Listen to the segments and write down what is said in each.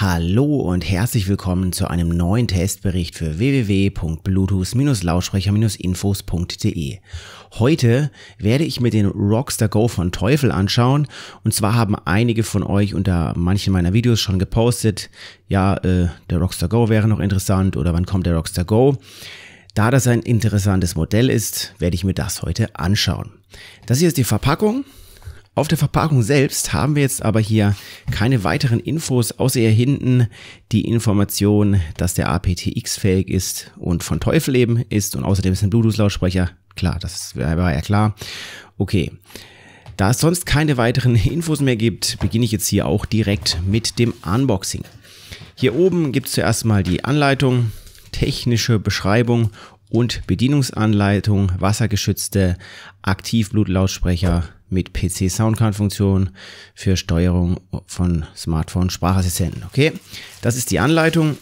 Hallo und herzlich willkommen zu einem neuen Testbericht für www.bluetooth-lautsprecher-infos.de. Heute werde ich mir den Rockstar Go von Teufel anschauen und zwar haben einige von euch unter manchen meiner Videos schon gepostet, ja, äh, der Rockstar Go wäre noch interessant oder wann kommt der Rockstar Go? Da das ein interessantes Modell ist, werde ich mir das heute anschauen. Das hier ist die Verpackung. Auf der Verpackung selbst haben wir jetzt aber hier keine weiteren Infos, außer hier hinten die Information, dass der APTX-fähig ist und von Teufel eben ist und außerdem ist ein Bluetooth-Lautsprecher. Klar, das war ja klar. Okay. Da es sonst keine weiteren Infos mehr gibt, beginne ich jetzt hier auch direkt mit dem Unboxing. Hier oben gibt es zuerst mal die Anleitung, technische Beschreibung und Bedienungsanleitung, wassergeschützte Aktivblutlautsprecher, mit PC-Soundcard-Funktion für Steuerung von Smartphone-Sprachassistenten. Okay, das ist die Anleitung.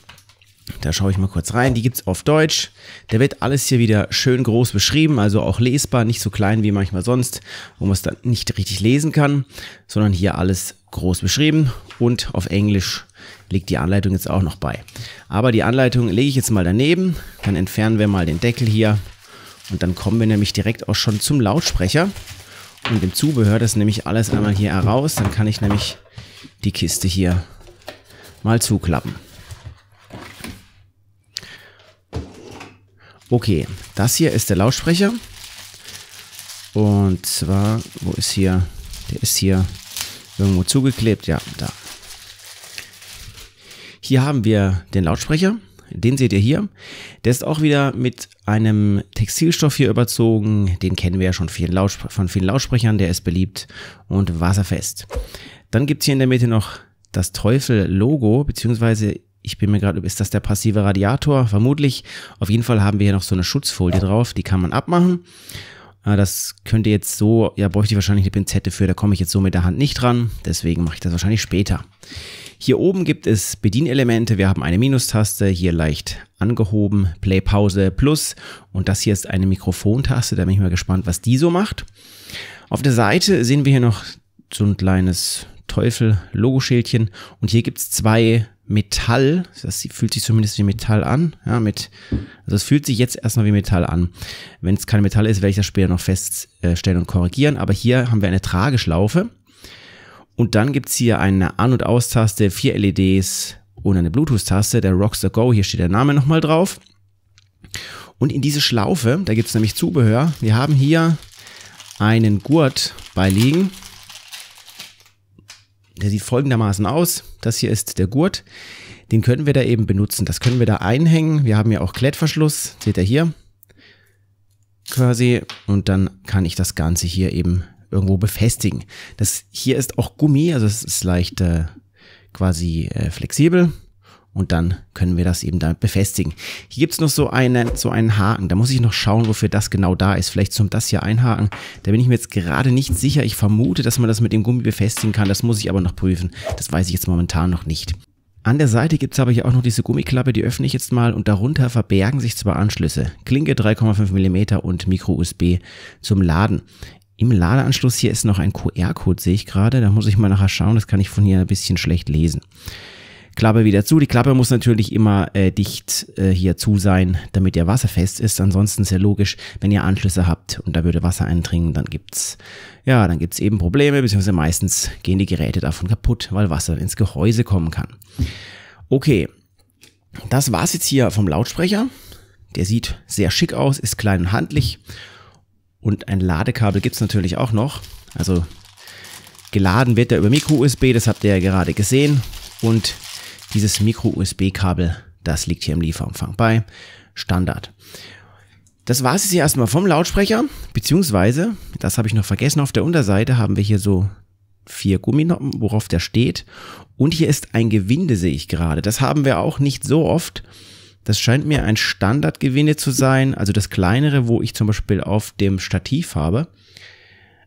Da schaue ich mal kurz rein. Die gibt es auf Deutsch. Da wird alles hier wieder schön groß beschrieben, also auch lesbar, nicht so klein wie manchmal sonst, wo man es dann nicht richtig lesen kann, sondern hier alles groß beschrieben und auf Englisch liegt die Anleitung jetzt auch noch bei. Aber die Anleitung lege ich jetzt mal daneben, dann entfernen wir mal den Deckel hier und dann kommen wir nämlich direkt auch schon zum Lautsprecher mit dem Zubehör. Das nehme ich alles einmal hier heraus. Dann kann ich nämlich die Kiste hier mal zuklappen. Okay, das hier ist der Lautsprecher. Und zwar, wo ist hier? Der ist hier irgendwo zugeklebt. Ja, da. Hier haben wir den Lautsprecher den seht ihr hier. Der ist auch wieder mit einem Textilstoff hier überzogen. Den kennen wir ja schon vielen von vielen Lautsprechern. Der ist beliebt und wasserfest. Dann gibt es hier in der Mitte noch das Teufel-Logo, beziehungsweise ich bin mir gerade, ist das der passive Radiator? Vermutlich. Auf jeden Fall haben wir hier noch so eine Schutzfolie drauf. Die kann man abmachen. Ah, das könnte jetzt so, ja, bräuchte ich wahrscheinlich eine Pinzette für, da komme ich jetzt so mit der Hand nicht dran. Deswegen mache ich das wahrscheinlich später. Hier oben gibt es Bedienelemente. Wir haben eine Minustaste, hier leicht angehoben, Play, Pause, Plus. Und das hier ist eine Mikrofontaste. Da bin ich mal gespannt, was die so macht. Auf der Seite sehen wir hier noch so ein kleines Teufel-Logoschildchen. Und hier gibt es zwei Metall, das fühlt sich zumindest wie Metall an, ja, mit, also es fühlt sich jetzt erstmal wie Metall an. Wenn es kein Metall ist, werde ich das später noch feststellen und korrigieren, aber hier haben wir eine Trageschlaufe und dann gibt es hier eine An- und Aus-Taste, vier LEDs und eine Bluetooth-Taste, der Rockstar Go, hier steht der Name nochmal drauf. Und in diese Schlaufe, da gibt es nämlich Zubehör, wir haben hier einen Gurt beiliegen, der sieht folgendermaßen aus. Das hier ist der Gurt. Den können wir da eben benutzen. Das können wir da einhängen. Wir haben ja auch Klettverschluss. Seht ihr hier? Quasi. Und dann kann ich das Ganze hier eben irgendwo befestigen. Das hier ist auch Gummi, also es ist leicht äh, quasi äh, flexibel und dann können wir das eben damit befestigen. Hier gibt es noch so, einen, so einen Haken, da muss ich noch schauen, wofür das genau da ist. Vielleicht zum das hier einhaken, da bin ich mir jetzt gerade nicht sicher. Ich vermute, dass man das mit dem Gummi befestigen kann, das muss ich aber noch prüfen. Das weiß ich jetzt momentan noch nicht. An der Seite gibt es aber hier auch noch diese Gummiklappe, die öffne ich jetzt mal und darunter verbergen sich zwei Anschlüsse. Klinke 3,5 mm und Micro-USB zum Laden. Im Ladeanschluss hier ist noch ein QR-Code, sehe ich gerade. Da muss ich mal nachher schauen, das kann ich von hier ein bisschen schlecht lesen. Klappe wieder zu. Die Klappe muss natürlich immer äh, dicht äh, hier zu sein, damit ihr wasserfest ist. Ansonsten sehr logisch, wenn ihr Anschlüsse habt und da würde Wasser eindringen, dann gibt's ja, dann gibt's eben Probleme, beziehungsweise meistens gehen die Geräte davon kaputt, weil Wasser ins Gehäuse kommen kann. Okay, das war's jetzt hier vom Lautsprecher. Der sieht sehr schick aus, ist klein und handlich. Und ein Ladekabel gibt's natürlich auch noch. Also geladen wird er über Micro-USB, das habt ihr ja gerade gesehen. Und dieses Micro-USB-Kabel, das liegt hier im Lieferumfang bei. Standard. Das war es jetzt hier erstmal vom Lautsprecher, beziehungsweise, das habe ich noch vergessen, auf der Unterseite haben wir hier so vier Gumminoppen, worauf der steht. Und hier ist ein Gewinde, sehe ich gerade. Das haben wir auch nicht so oft. Das scheint mir ein Standardgewinde zu sein, also das kleinere, wo ich zum Beispiel auf dem Stativ habe.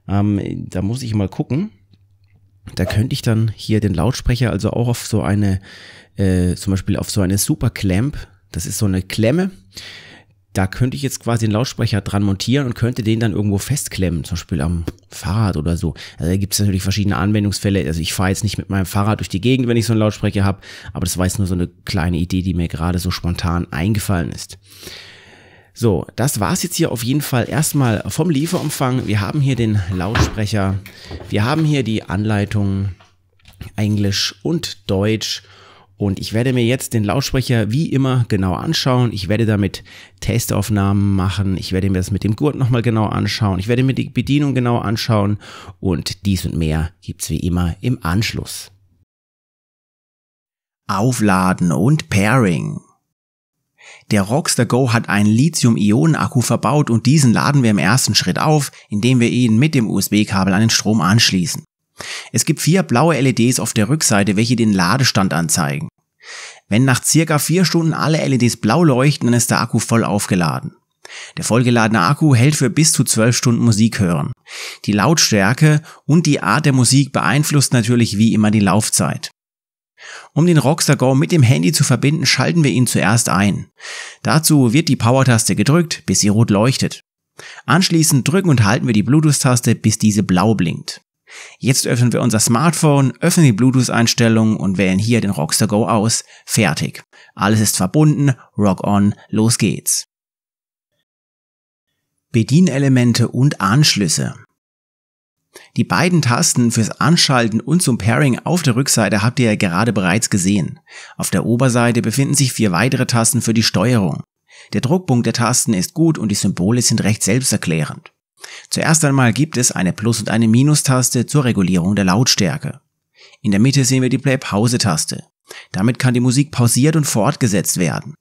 Ähm, da muss ich mal gucken. Da könnte ich dann hier den Lautsprecher also auch auf so eine, äh, zum Beispiel auf so eine Super Clamp, das ist so eine Klemme, da könnte ich jetzt quasi den Lautsprecher dran montieren und könnte den dann irgendwo festklemmen, zum Beispiel am Fahrrad oder so. Also da gibt es natürlich verschiedene Anwendungsfälle. Also ich fahre jetzt nicht mit meinem Fahrrad durch die Gegend, wenn ich so einen Lautsprecher habe, aber das war jetzt nur so eine kleine Idee, die mir gerade so spontan eingefallen ist. So, das war es jetzt hier auf jeden Fall erstmal vom Lieferumfang. Wir haben hier den Lautsprecher, wir haben hier die Anleitung Englisch und Deutsch. Und ich werde mir jetzt den Lautsprecher wie immer genau anschauen. Ich werde damit Testaufnahmen machen. Ich werde mir das mit dem Gurt nochmal genau anschauen. Ich werde mir die Bedienung genau anschauen. Und dies und mehr gibt es wie immer im Anschluss. Aufladen und Pairing. Der Rockstar Go hat einen Lithium-Ionen-Akku verbaut und diesen laden wir im ersten Schritt auf, indem wir ihn mit dem USB-Kabel an den Strom anschließen. Es gibt vier blaue LEDs auf der Rückseite, welche den Ladestand anzeigen. Wenn nach circa vier Stunden alle LEDs blau leuchten, dann ist der Akku voll aufgeladen. Der vollgeladene Akku hält für bis zu zwölf Stunden Musik hören. Die Lautstärke und die Art der Musik beeinflusst natürlich wie immer die Laufzeit. Um den Rockstar Go mit dem Handy zu verbinden, schalten wir ihn zuerst ein. Dazu wird die Power-Taste gedrückt, bis sie rot leuchtet. Anschließend drücken und halten wir die Bluetooth-Taste, bis diese blau blinkt. Jetzt öffnen wir unser Smartphone, öffnen die Bluetooth-Einstellungen und wählen hier den Rockstar Go aus. Fertig. Alles ist verbunden, Rock on, los geht's. Bedienelemente und Anschlüsse. Die beiden Tasten fürs Anschalten und zum Pairing auf der Rückseite habt ihr ja gerade bereits gesehen. Auf der Oberseite befinden sich vier weitere Tasten für die Steuerung. Der Druckpunkt der Tasten ist gut und die Symbole sind recht selbsterklärend. Zuerst einmal gibt es eine Plus- und eine Minustaste zur Regulierung der Lautstärke. In der Mitte sehen wir die Play-Pause-Taste. Damit kann die Musik pausiert und fortgesetzt werden.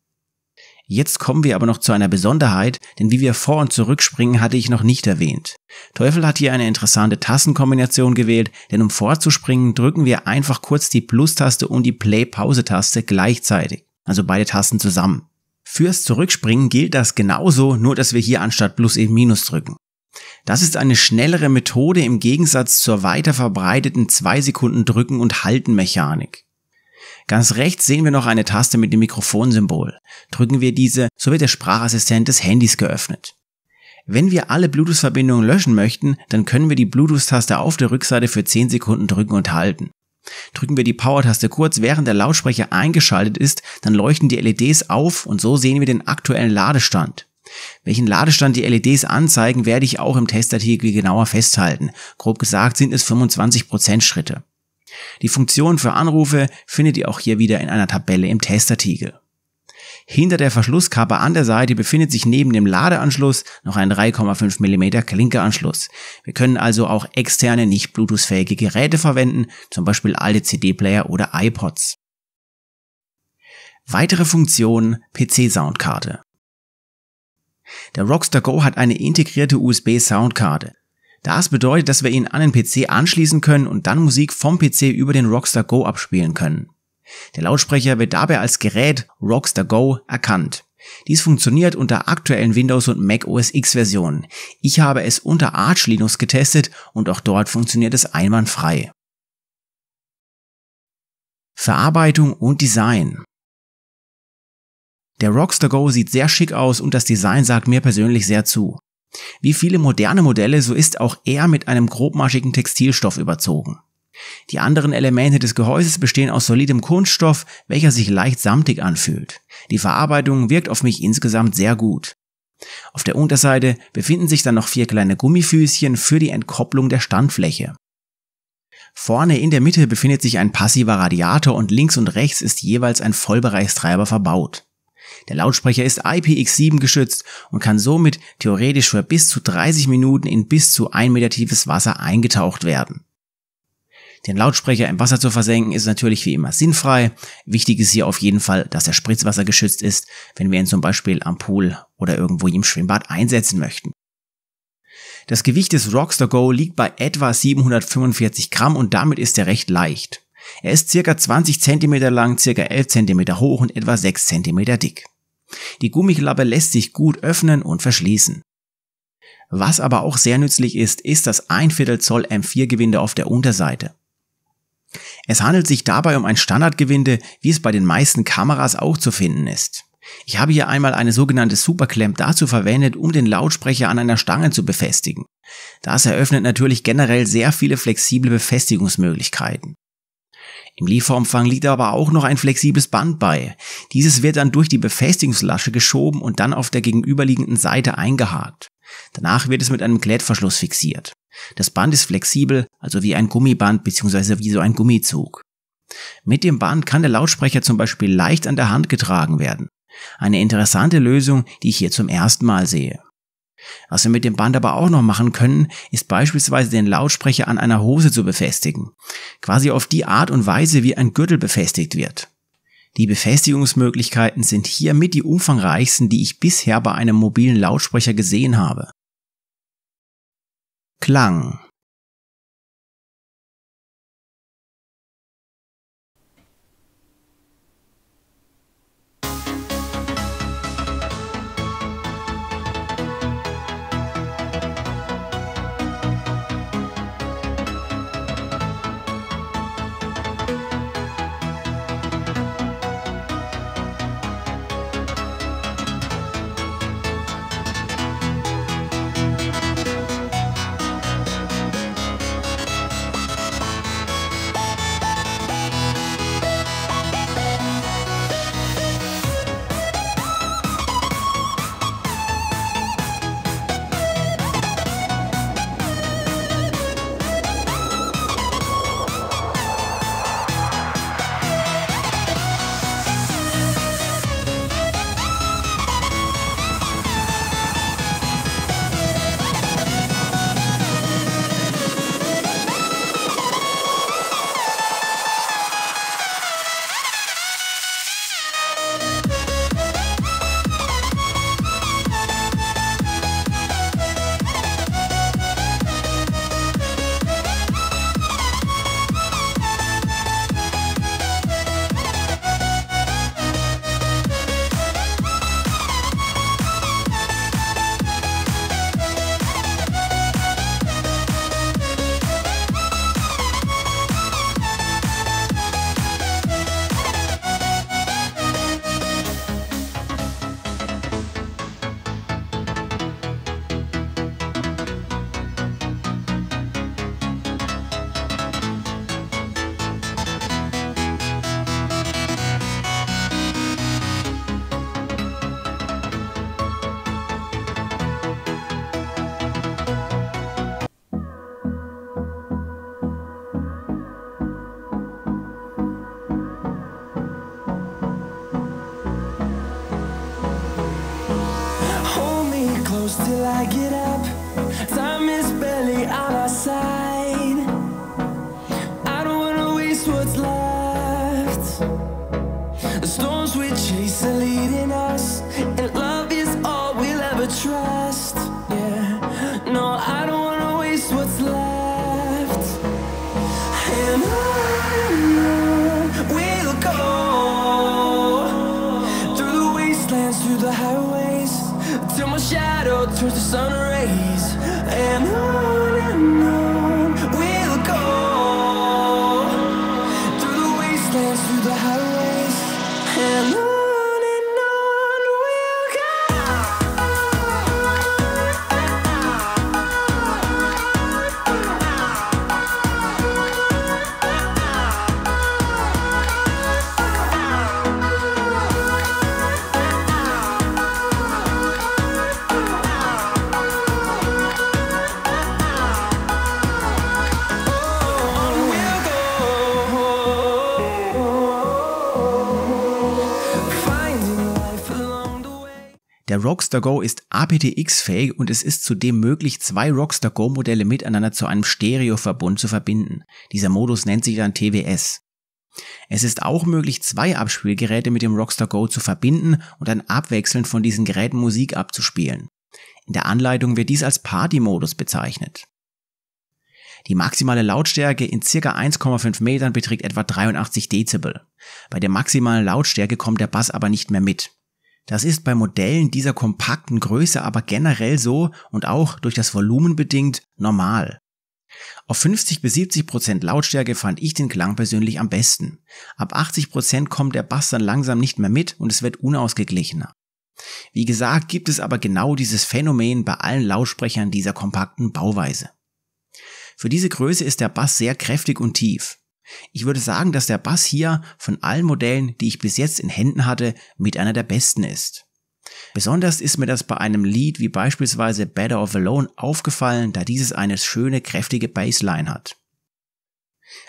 Jetzt kommen wir aber noch zu einer Besonderheit, denn wie wir vor- und zurückspringen hatte ich noch nicht erwähnt. Teufel hat hier eine interessante Tastenkombination gewählt, denn um vorzuspringen drücken wir einfach kurz die Plus-Taste und die Play-Pause-Taste gleichzeitig, also beide Tasten zusammen. Fürs Zurückspringen gilt das genauso, nur dass wir hier anstatt Plus eben Minus drücken. Das ist eine schnellere Methode im Gegensatz zur weiter verbreiteten 2 Sekunden Drücken und Halten Mechanik. Ganz rechts sehen wir noch eine Taste mit dem Mikrofonsymbol. Drücken wir diese, so wird der Sprachassistent des Handys geöffnet. Wenn wir alle Bluetooth-Verbindungen löschen möchten, dann können wir die Bluetooth-Taste auf der Rückseite für 10 Sekunden drücken und halten. Drücken wir die Power-Taste kurz, während der Lautsprecher eingeschaltet ist, dann leuchten die LEDs auf und so sehen wir den aktuellen Ladestand. Welchen Ladestand die LEDs anzeigen, werde ich auch im Testartikel genauer festhalten. Grob gesagt sind es 25% Schritte. Die Funktion für Anrufe findet ihr auch hier wieder in einer Tabelle im Testartikel. Hinter der Verschlusskappe an der Seite befindet sich neben dem Ladeanschluss noch ein 3,5 mm Klinkeranschluss. Wir können also auch externe nicht Bluetooth-fähige Geräte verwenden, zum Beispiel alte CD-Player oder iPods. Weitere Funktionen PC-Soundkarte. Der Rockstar Go hat eine integrierte USB-Soundkarte. Das bedeutet, dass wir ihn an den PC anschließen können und dann Musik vom PC über den Rockstar Go abspielen können. Der Lautsprecher wird dabei als Gerät Rockstar Go erkannt. Dies funktioniert unter aktuellen Windows und Mac OS X Versionen. Ich habe es unter Arch Linux getestet und auch dort funktioniert es einwandfrei. Verarbeitung und Design Der Rockstar Go sieht sehr schick aus und das Design sagt mir persönlich sehr zu. Wie viele moderne Modelle, so ist auch er mit einem grobmaschigen Textilstoff überzogen. Die anderen Elemente des Gehäuses bestehen aus solidem Kunststoff, welcher sich leicht samtig anfühlt. Die Verarbeitung wirkt auf mich insgesamt sehr gut. Auf der Unterseite befinden sich dann noch vier kleine Gummifüßchen für die Entkopplung der Standfläche. Vorne in der Mitte befindet sich ein passiver Radiator und links und rechts ist jeweils ein Vollbereichstreiber verbaut. Der Lautsprecher ist IPX7 geschützt und kann somit theoretisch für bis zu 30 Minuten in bis zu 1 Meter tiefes Wasser eingetaucht werden. Den Lautsprecher im Wasser zu versenken ist natürlich wie immer sinnfrei. Wichtig ist hier auf jeden Fall, dass er spritzwassergeschützt ist, wenn wir ihn zum Beispiel am Pool oder irgendwo im Schwimmbad einsetzen möchten. Das Gewicht des Rockstar Go liegt bei etwa 745 Gramm und damit ist er recht leicht. Er ist circa 20 cm lang, circa 11 cm hoch und etwa 6 cm dick. Die Gummiklappe lässt sich gut öffnen und verschließen. Was aber auch sehr nützlich ist, ist das 1 Viertel Zoll M4 Gewinde auf der Unterseite. Es handelt sich dabei um ein Standardgewinde, wie es bei den meisten Kameras auch zu finden ist. Ich habe hier einmal eine sogenannte Superclamp dazu verwendet, um den Lautsprecher an einer Stange zu befestigen. Das eröffnet natürlich generell sehr viele flexible Befestigungsmöglichkeiten. Im Lieferumfang liegt aber auch noch ein flexibles Band bei. Dieses wird dann durch die Befestigungslasche geschoben und dann auf der gegenüberliegenden Seite eingehakt. Danach wird es mit einem Klettverschluss fixiert. Das Band ist flexibel, also wie ein Gummiband bzw. wie so ein Gummizug. Mit dem Band kann der Lautsprecher zum Beispiel leicht an der Hand getragen werden. Eine interessante Lösung, die ich hier zum ersten Mal sehe. Was wir mit dem Band aber auch noch machen können, ist beispielsweise den Lautsprecher an einer Hose zu befestigen. Quasi auf die Art und Weise, wie ein Gürtel befestigt wird. Die Befestigungsmöglichkeiten sind hiermit die umfangreichsten, die ich bisher bei einem mobilen Lautsprecher gesehen habe. Klang Der Rockstar Go ist APTX-fähig und es ist zudem möglich, zwei Rockstar Go-Modelle miteinander zu einem Stereo-Verbund zu verbinden. Dieser Modus nennt sich dann TWS. Es ist auch möglich, zwei Abspielgeräte mit dem Rockstar Go zu verbinden und dann abwechselnd von diesen Geräten Musik abzuspielen. In der Anleitung wird dies als Party-Modus bezeichnet. Die maximale Lautstärke in ca. 1,5 Metern beträgt etwa 83 Dezibel. Bei der maximalen Lautstärke kommt der Bass aber nicht mehr mit. Das ist bei Modellen dieser kompakten Größe aber generell so und auch durch das Volumen bedingt normal. Auf 50 bis 70 Prozent Lautstärke fand ich den Klang persönlich am besten. Ab 80 Prozent kommt der Bass dann langsam nicht mehr mit und es wird unausgeglichener. Wie gesagt, gibt es aber genau dieses Phänomen bei allen Lautsprechern dieser kompakten Bauweise. Für diese Größe ist der Bass sehr kräftig und tief. Ich würde sagen, dass der Bass hier von allen Modellen, die ich bis jetzt in Händen hatte, mit einer der besten ist. Besonders ist mir das bei einem Lied wie beispielsweise Better of Alone aufgefallen, da dieses eine schöne, kräftige Bassline hat.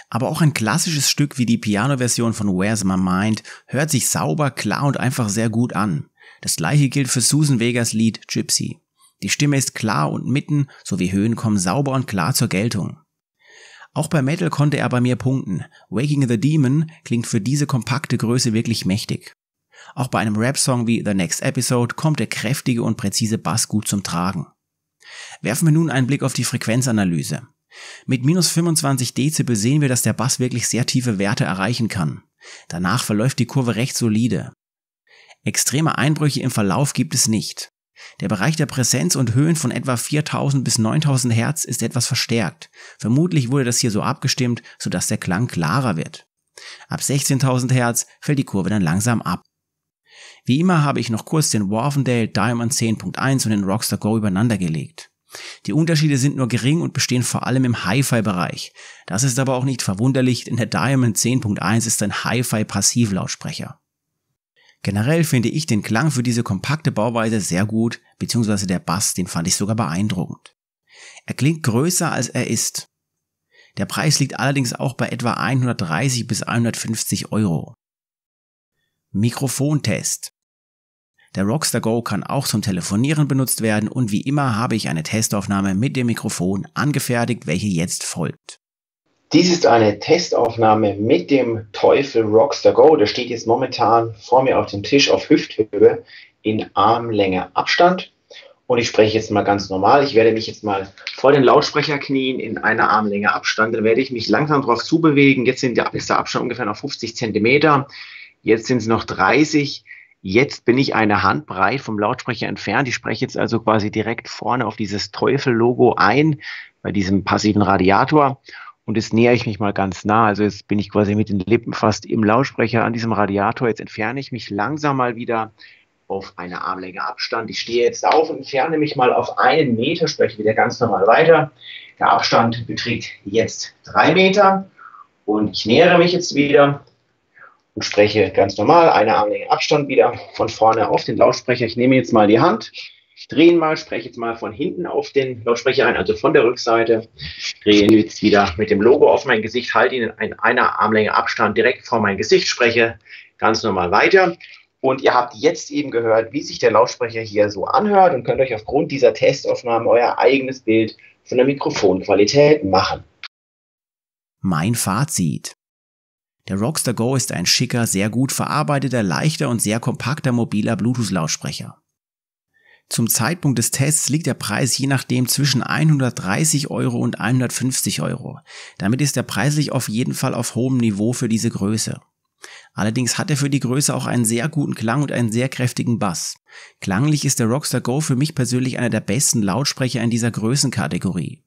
Aber auch ein klassisches Stück wie die Piano-Version von Where's My Mind hört sich sauber, klar und einfach sehr gut an. Das gleiche gilt für Susan Vegas Lied Gypsy. Die Stimme ist klar und Mitten sowie Höhen kommen sauber und klar zur Geltung. Auch bei Metal konnte er bei mir punkten. Waking the Demon klingt für diese kompakte Größe wirklich mächtig. Auch bei einem Rap-Song wie The Next Episode kommt der kräftige und präzise Bass gut zum Tragen. Werfen wir nun einen Blick auf die Frequenzanalyse. Mit minus 25 Dezibel sehen wir, dass der Bass wirklich sehr tiefe Werte erreichen kann. Danach verläuft die Kurve recht solide. Extreme Einbrüche im Verlauf gibt es nicht. Der Bereich der Präsenz und Höhen von etwa 4000 bis 9000 Hertz ist etwas verstärkt. Vermutlich wurde das hier so abgestimmt, sodass der Klang klarer wird. Ab 16.000 Hertz fällt die Kurve dann langsam ab. Wie immer habe ich noch kurz den Warfendale Diamond 10.1 und den Rockstar Go übereinander gelegt. Die Unterschiede sind nur gering und bestehen vor allem im Hi-Fi-Bereich. Das ist aber auch nicht verwunderlich, denn der Diamond 10.1 ist ein Hi-Fi-Passivlautsprecher. Generell finde ich den Klang für diese kompakte Bauweise sehr gut, beziehungsweise der Bass, den fand ich sogar beeindruckend. Er klingt größer als er ist. Der Preis liegt allerdings auch bei etwa 130 bis 150 Euro. Mikrofontest. Der Rockstar Go kann auch zum Telefonieren benutzt werden und wie immer habe ich eine Testaufnahme mit dem Mikrofon angefertigt, welche jetzt folgt. Dies ist eine Testaufnahme mit dem Teufel Rockstar Go. Der steht jetzt momentan vor mir auf dem Tisch auf Hüfthöhe in Armlänge Abstand. Und ich spreche jetzt mal ganz normal. Ich werde mich jetzt mal vor den Lautsprecher knien in einer Armlänge Abstand. Dann werde ich mich langsam darauf zubewegen. Jetzt der, ist der Abstand ungefähr noch 50 Zentimeter. Jetzt sind es noch 30. Jetzt bin ich eine Handbreit vom Lautsprecher entfernt. Ich spreche jetzt also quasi direkt vorne auf dieses Teufel-Logo ein, bei diesem passiven Radiator. Und jetzt nähere ich mich mal ganz nah. Also jetzt bin ich quasi mit den Lippen fast im Lautsprecher an diesem Radiator. Jetzt entferne ich mich langsam mal wieder auf eine Armlänge Abstand. Ich stehe jetzt auf und entferne mich mal auf einen Meter, spreche wieder ganz normal weiter. Der Abstand beträgt jetzt drei Meter. Und ich nähere mich jetzt wieder und spreche ganz normal eine Armlänge Abstand wieder von vorne auf den Lautsprecher. Ich nehme jetzt mal die Hand ich drehe ihn mal, spreche jetzt mal von hinten auf den Lautsprecher ein, also von der Rückseite. Drehe ihn jetzt wieder mit dem Logo auf mein Gesicht, halte ihn in einer Armlänge Abstand direkt vor mein Gesicht, spreche ganz normal weiter. Und ihr habt jetzt eben gehört, wie sich der Lautsprecher hier so anhört und könnt euch aufgrund dieser Testaufnahmen euer eigenes Bild von der Mikrofonqualität machen. Mein Fazit. Der Rockstar Go ist ein schicker, sehr gut verarbeiteter, leichter und sehr kompakter mobiler Bluetooth-Lautsprecher. Zum Zeitpunkt des Tests liegt der Preis je nachdem zwischen 130 Euro und 150 Euro. Damit ist er preislich auf jeden Fall auf hohem Niveau für diese Größe. Allerdings hat er für die Größe auch einen sehr guten Klang und einen sehr kräftigen Bass. Klanglich ist der Rockstar Go für mich persönlich einer der besten Lautsprecher in dieser Größenkategorie.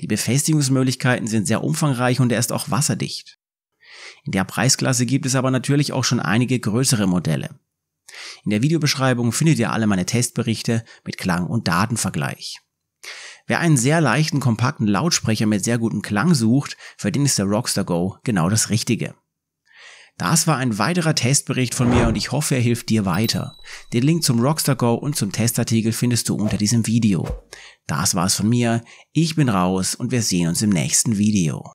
Die Befestigungsmöglichkeiten sind sehr umfangreich und er ist auch wasserdicht. In der Preisklasse gibt es aber natürlich auch schon einige größere Modelle. In der Videobeschreibung findet ihr alle meine Testberichte mit Klang- und Datenvergleich. Wer einen sehr leichten, kompakten Lautsprecher mit sehr gutem Klang sucht, für den ist der Rockstar Go genau das Richtige. Das war ein weiterer Testbericht von mir und ich hoffe, er hilft dir weiter. Den Link zum Rockstar Go und zum Testartikel findest du unter diesem Video. Das war's von mir, ich bin raus und wir sehen uns im nächsten Video.